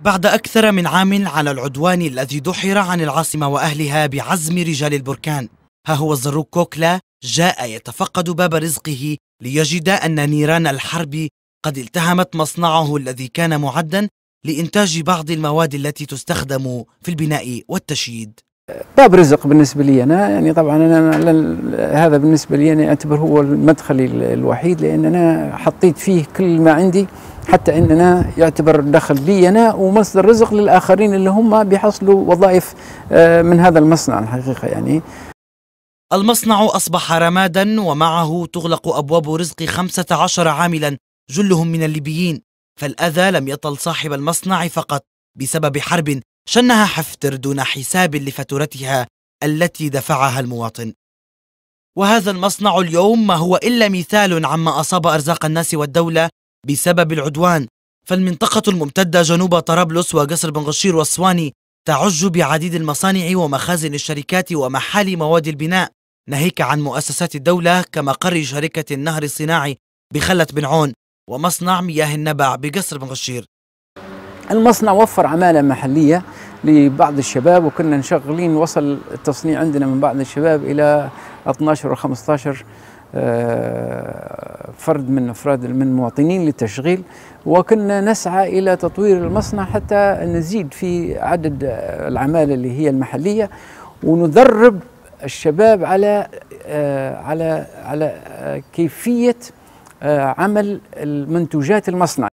بعد أكثر من عام على العدوان الذي دحر عن العاصمة وأهلها بعزم رجال البركان ها هو الزروق كوكلا جاء يتفقد باب رزقه ليجد أن نيران الحرب قد التهمت مصنعه الذي كان معدا لإنتاج بعض المواد التي تستخدم في البناء والتشييد باب رزق بالنسبة لي أنا يعني طبعا أنا هذا بالنسبة لي أنا أعتبر هو المدخل الوحيد لأن أنا حطيت فيه كل ما عندي حتى اننا يعتبر دخل لينا ومصدر رزق للاخرين اللي هم بيحصلوا وظائف آه، من هذا المصنع الحقيقه يعني المصنع اصبح رمادا ومعه تغلق ابواب رزق 15 عاملا جلهم من الليبيين فالاذى لم يطل صاحب المصنع فقط بسبب حرب شنها حفتر دون حساب لفاتورتها التي دفعها المواطن وهذا المصنع اليوم ما هو إلا مثال عما أصاب أرزاق الناس والدولة بسبب العدوان فالمنطقة الممتدة جنوب طرابلس وقصر بنغشير واسواني تعج بعديد المصانع ومخازن الشركات ومحال مواد البناء ناهيك عن مؤسسات الدولة كمقر شركة النهر الصناعي بخلة عون ومصنع مياه النبع بقصر بنغشير المصنع وفر عمالة محلية لبعض الشباب وكنا نشغلين وصل التصنيع عندنا من بعض الشباب إلى 12 و 15 آه، فرد من افراد من مواطنين للتشغيل وكنا نسعى الى تطوير المصنع حتى نزيد في عدد العماله اللي هي المحليه وندرب الشباب على آه، على على كيفيه آه، عمل منتوجات المصنع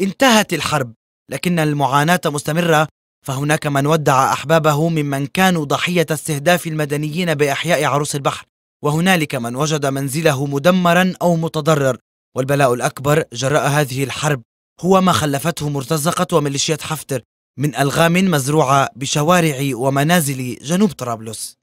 انتهت الحرب لكن المعاناه مستمره فهناك من ودع احبابه ممن كانوا ضحيه استهداف المدنيين باحياء عروس البحر وهنالك من وجد منزله مدمرا أو متضرر والبلاء الأكبر جراء هذه الحرب هو ما خلفته مرتزقة وميليشيات حفتر من ألغام مزروعة بشوارع ومنازل جنوب طرابلس